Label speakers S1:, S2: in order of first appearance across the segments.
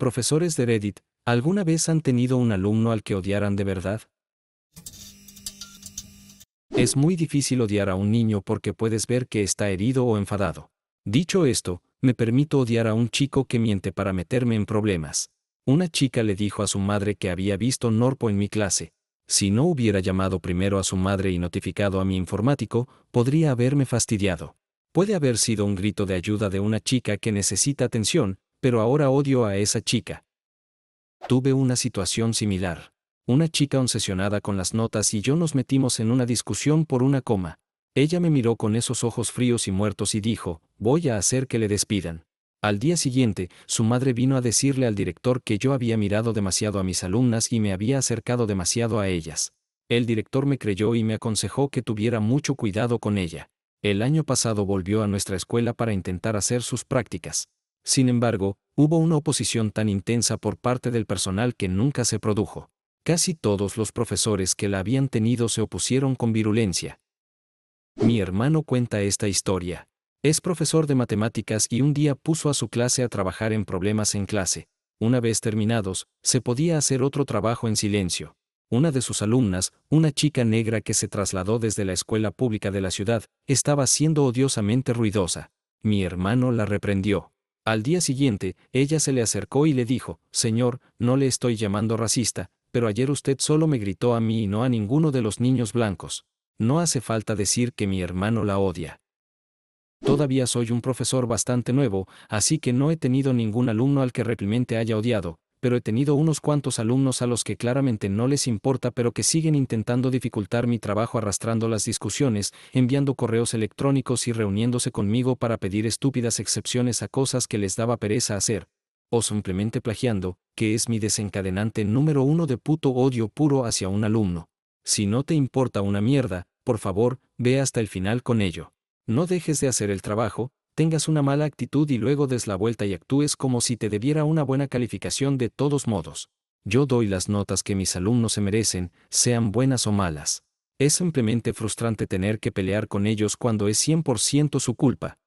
S1: Profesores de Reddit, ¿alguna vez han tenido un alumno al que odiaran de verdad? Es muy difícil odiar a un niño porque puedes ver que está herido o enfadado. Dicho esto, me permito odiar a un chico que miente para meterme en problemas. Una chica le dijo a su madre que había visto Norpo en mi clase. Si no hubiera llamado primero a su madre y notificado a mi informático, podría haberme fastidiado. Puede haber sido un grito de ayuda de una chica que necesita atención, pero ahora odio a esa chica. Tuve una situación similar. Una chica obsesionada con las notas y yo nos metimos en una discusión por una coma. Ella me miró con esos ojos fríos y muertos y dijo, voy a hacer que le despidan. Al día siguiente, su madre vino a decirle al director que yo había mirado demasiado a mis alumnas y me había acercado demasiado a ellas. El director me creyó y me aconsejó que tuviera mucho cuidado con ella. El año pasado volvió a nuestra escuela para intentar hacer sus prácticas. Sin embargo, hubo una oposición tan intensa por parte del personal que nunca se produjo. Casi todos los profesores que la habían tenido se opusieron con virulencia. Mi hermano cuenta esta historia. Es profesor de matemáticas y un día puso a su clase a trabajar en problemas en clase. Una vez terminados, se podía hacer otro trabajo en silencio. Una de sus alumnas, una chica negra que se trasladó desde la escuela pública de la ciudad, estaba siendo odiosamente ruidosa. Mi hermano la reprendió. Al día siguiente, ella se le acercó y le dijo, Señor, no le estoy llamando racista, pero ayer usted solo me gritó a mí y no a ninguno de los niños blancos. No hace falta decir que mi hermano la odia. Todavía soy un profesor bastante nuevo, así que no he tenido ningún alumno al que realmente haya odiado, pero he tenido unos cuantos alumnos a los que claramente no les importa pero que siguen intentando dificultar mi trabajo arrastrando las discusiones, enviando correos electrónicos y reuniéndose conmigo para pedir estúpidas excepciones a cosas que les daba pereza hacer, o simplemente plagiando, que es mi desencadenante número uno de puto odio puro hacia un alumno. Si no te importa una mierda, por favor, ve hasta el final con ello. No dejes de hacer el trabajo, tengas una mala actitud y luego des la vuelta y actúes como si te debiera una buena calificación de todos modos. Yo doy las notas que mis alumnos se merecen, sean buenas o malas. Es simplemente frustrante tener que pelear con ellos cuando es 100% su culpa.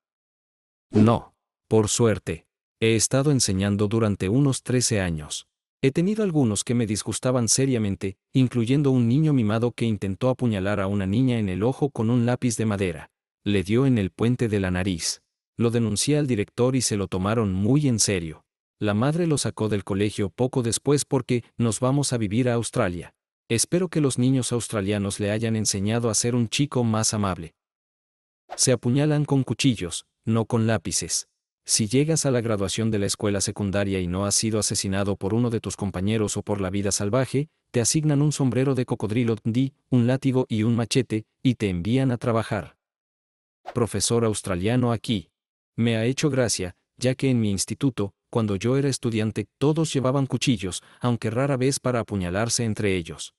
S1: No, por suerte, he estado enseñando durante unos 13 años. He tenido algunos que me disgustaban seriamente, incluyendo un niño mimado que intentó apuñalar a una niña en el ojo con un lápiz de madera. Le dio en el puente de la nariz. Lo denuncié al director y se lo tomaron muy en serio. La madre lo sacó del colegio poco después porque nos vamos a vivir a Australia. Espero que los niños australianos le hayan enseñado a ser un chico más amable. Se apuñalan con cuchillos, no con lápices. Si llegas a la graduación de la escuela secundaria y no has sido asesinado por uno de tus compañeros o por la vida salvaje, te asignan un sombrero de cocodrilo, un látigo y un machete, y te envían a trabajar. Profesor australiano aquí. Me ha hecho gracia, ya que en mi instituto, cuando yo era estudiante, todos llevaban cuchillos, aunque rara vez para apuñalarse entre ellos.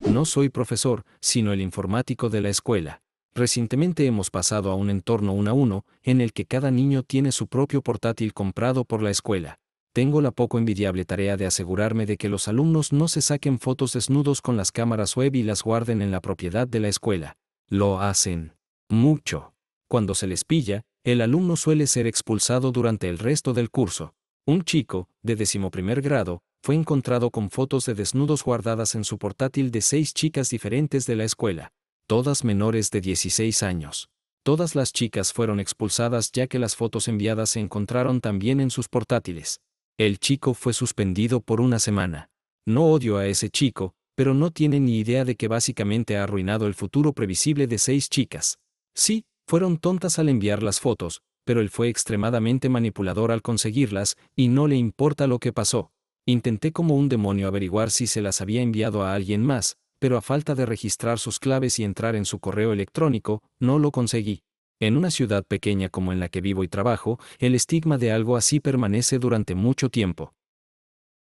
S1: No soy profesor, sino el informático de la escuela. Recientemente hemos pasado a un entorno uno a uno, en el que cada niño tiene su propio portátil comprado por la escuela. Tengo la poco envidiable tarea de asegurarme de que los alumnos no se saquen fotos desnudos con las cámaras web y las guarden en la propiedad de la escuela. Lo hacen. Mucho. Cuando se les pilla, el alumno suele ser expulsado durante el resto del curso. Un chico, de decimoprimer grado, fue encontrado con fotos de desnudos guardadas en su portátil de seis chicas diferentes de la escuela, todas menores de 16 años. Todas las chicas fueron expulsadas ya que las fotos enviadas se encontraron también en sus portátiles. El chico fue suspendido por una semana. No odio a ese chico, pero no tiene ni idea de que básicamente ha arruinado el futuro previsible de seis chicas. Sí, fueron tontas al enviar las fotos, pero él fue extremadamente manipulador al conseguirlas, y no le importa lo que pasó. Intenté como un demonio averiguar si se las había enviado a alguien más, pero a falta de registrar sus claves y entrar en su correo electrónico, no lo conseguí. En una ciudad pequeña como en la que vivo y trabajo, el estigma de algo así permanece durante mucho tiempo.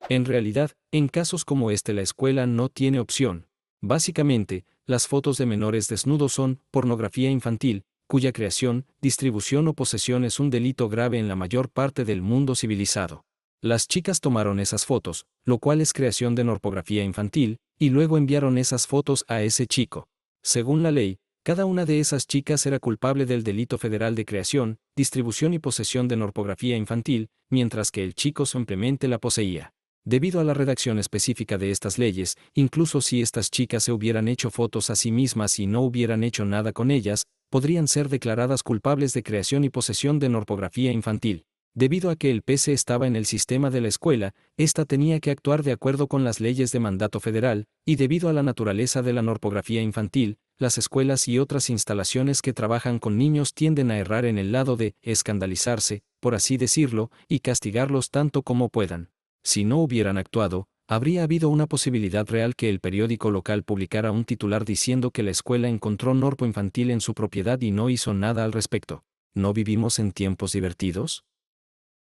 S1: En realidad, en casos como este la escuela no tiene opción. Básicamente, las fotos de menores desnudos son pornografía infantil, cuya creación, distribución o posesión es un delito grave en la mayor parte del mundo civilizado. Las chicas tomaron esas fotos, lo cual es creación de norpografía infantil, y luego enviaron esas fotos a ese chico. Según la ley, cada una de esas chicas era culpable del delito federal de creación, distribución y posesión de norpografía infantil, mientras que el chico simplemente la poseía. Debido a la redacción específica de estas leyes, incluso si estas chicas se hubieran hecho fotos a sí mismas y no hubieran hecho nada con ellas, podrían ser declaradas culpables de creación y posesión de norpografía infantil. Debido a que el PC estaba en el sistema de la escuela, ésta tenía que actuar de acuerdo con las leyes de mandato federal, y debido a la naturaleza de la norpografía infantil, las escuelas y otras instalaciones que trabajan con niños tienden a errar en el lado de escandalizarse, por así decirlo, y castigarlos tanto como puedan. Si no hubieran actuado, habría habido una posibilidad real que el periódico local publicara un titular diciendo que la escuela encontró norpo infantil en su propiedad y no hizo nada al respecto. ¿No vivimos en tiempos divertidos?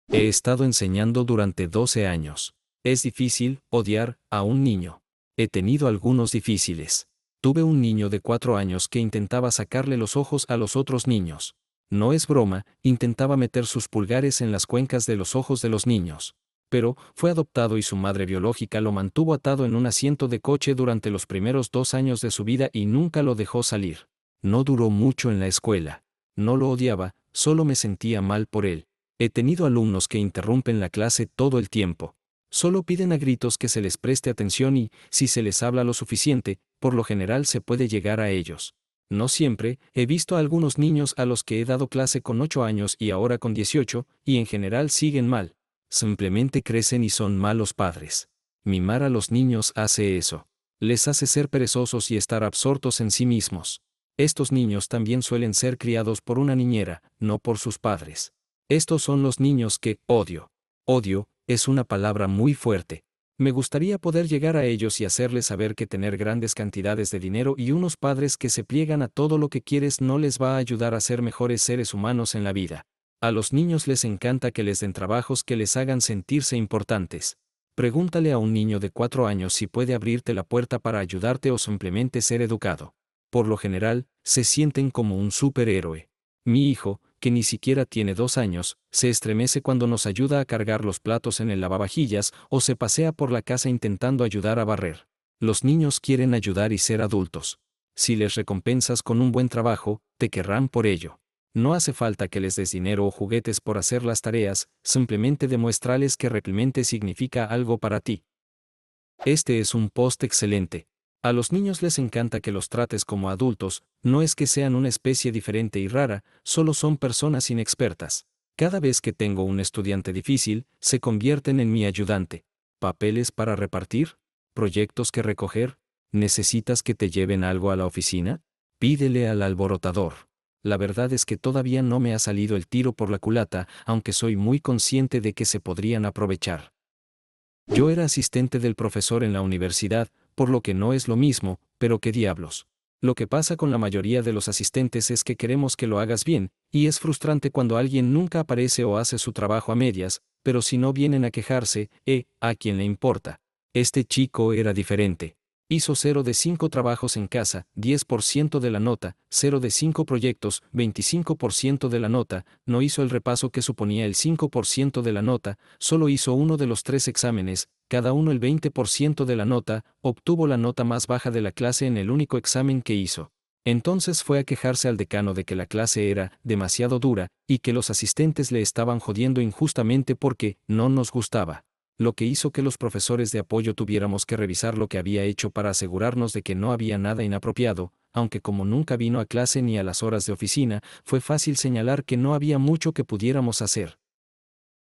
S1: He estado enseñando durante 12 años. Es difícil odiar a un niño. He tenido algunos difíciles. Tuve un niño de 4 años que intentaba sacarle los ojos a los otros niños. No es broma, intentaba meter sus pulgares en las cuencas de los ojos de los niños pero fue adoptado y su madre biológica lo mantuvo atado en un asiento de coche durante los primeros dos años de su vida y nunca lo dejó salir. No duró mucho en la escuela. No lo odiaba, solo me sentía mal por él. He tenido alumnos que interrumpen la clase todo el tiempo. Solo piden a gritos que se les preste atención y, si se les habla lo suficiente, por lo general se puede llegar a ellos. No siempre, he visto a algunos niños a los que he dado clase con 8 años y ahora con 18, y en general siguen mal, simplemente crecen y son malos padres. Mimar a los niños hace eso. Les hace ser perezosos y estar absortos en sí mismos. Estos niños también suelen ser criados por una niñera, no por sus padres. Estos son los niños que odio. Odio es una palabra muy fuerte. Me gustaría poder llegar a ellos y hacerles saber que tener grandes cantidades de dinero y unos padres que se pliegan a todo lo que quieres no les va a ayudar a ser mejores seres humanos en la vida. A los niños les encanta que les den trabajos que les hagan sentirse importantes. Pregúntale a un niño de cuatro años si puede abrirte la puerta para ayudarte o simplemente ser educado. Por lo general, se sienten como un superhéroe. Mi hijo, que ni siquiera tiene dos años, se estremece cuando nos ayuda a cargar los platos en el lavavajillas o se pasea por la casa intentando ayudar a barrer. Los niños quieren ayudar y ser adultos. Si les recompensas con un buen trabajo, te querrán por ello. No hace falta que les des dinero o juguetes por hacer las tareas, simplemente demuéstrales que realmente significa algo para ti. Este es un post excelente. A los niños les encanta que los trates como adultos, no es que sean una especie diferente y rara, solo son personas inexpertas. Cada vez que tengo un estudiante difícil, se convierten en mi ayudante. ¿Papeles para repartir? ¿Proyectos que recoger? ¿Necesitas que te lleven algo a la oficina? Pídele al alborotador. La verdad es que todavía no me ha salido el tiro por la culata, aunque soy muy consciente de que se podrían aprovechar. Yo era asistente del profesor en la universidad, por lo que no es lo mismo, pero qué diablos. Lo que pasa con la mayoría de los asistentes es que queremos que lo hagas bien, y es frustrante cuando alguien nunca aparece o hace su trabajo a medias, pero si no vienen a quejarse, eh, a quien le importa. Este chico era diferente. Hizo 0 de 5 trabajos en casa, 10% de la nota, 0 de 5 proyectos, 25% de la nota, no hizo el repaso que suponía el 5% de la nota, solo hizo uno de los tres exámenes, cada uno el 20% de la nota, obtuvo la nota más baja de la clase en el único examen que hizo. Entonces fue a quejarse al decano de que la clase era demasiado dura y que los asistentes le estaban jodiendo injustamente porque no nos gustaba lo que hizo que los profesores de apoyo tuviéramos que revisar lo que había hecho para asegurarnos de que no había nada inapropiado, aunque como nunca vino a clase ni a las horas de oficina, fue fácil señalar que no había mucho que pudiéramos hacer.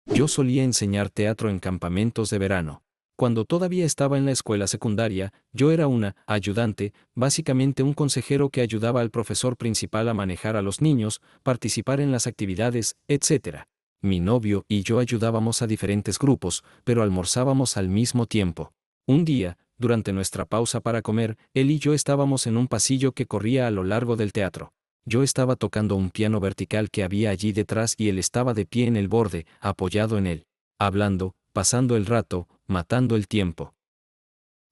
S1: Yo solía enseñar teatro en campamentos de verano. Cuando todavía estaba en la escuela secundaria, yo era una ayudante, básicamente un consejero que ayudaba al profesor principal a manejar a los niños, participar en las actividades, etc mi novio y yo ayudábamos a diferentes grupos, pero almorzábamos al mismo tiempo. Un día, durante nuestra pausa para comer, él y yo estábamos en un pasillo que corría a lo largo del teatro. Yo estaba tocando un piano vertical que había allí detrás y él estaba de pie en el borde, apoyado en él, hablando, pasando el rato, matando el tiempo.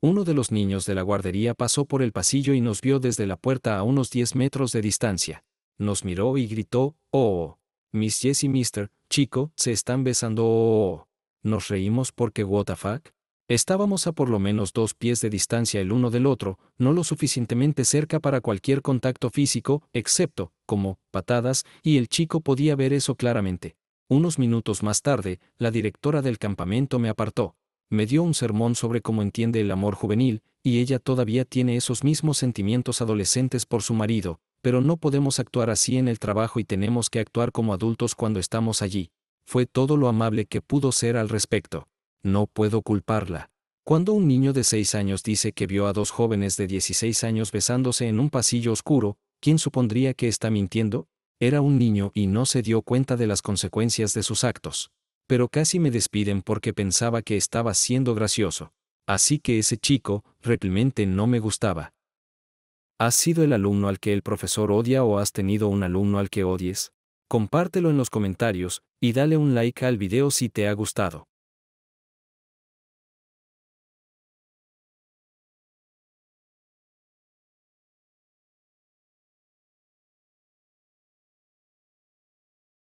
S1: Uno de los niños de la guardería pasó por el pasillo y nos vio desde la puerta a unos 10 metros de distancia. Nos miró y gritó, oh, oh, oh Miss Jessie Mister, Chico, se están besando. Oh, Nos reímos porque what the fuck? Estábamos a por lo menos dos pies de distancia el uno del otro, no lo suficientemente cerca para cualquier contacto físico, excepto, como, patadas, y el chico podía ver eso claramente. Unos minutos más tarde, la directora del campamento me apartó. Me dio un sermón sobre cómo entiende el amor juvenil, y ella todavía tiene esos mismos sentimientos adolescentes por su marido, pero no podemos actuar así en el trabajo y tenemos que actuar como adultos cuando estamos allí. Fue todo lo amable que pudo ser al respecto. No puedo culparla. Cuando un niño de 6 años dice que vio a dos jóvenes de 16 años besándose en un pasillo oscuro, ¿quién supondría que está mintiendo? Era un niño y no se dio cuenta de las consecuencias de sus actos. Pero casi me despiden porque pensaba que estaba siendo gracioso. Así que ese chico, realmente no me gustaba. ¿Has sido el alumno al que el profesor odia o has tenido un alumno al que odies? Compártelo en los comentarios y dale un like al video si te ha gustado.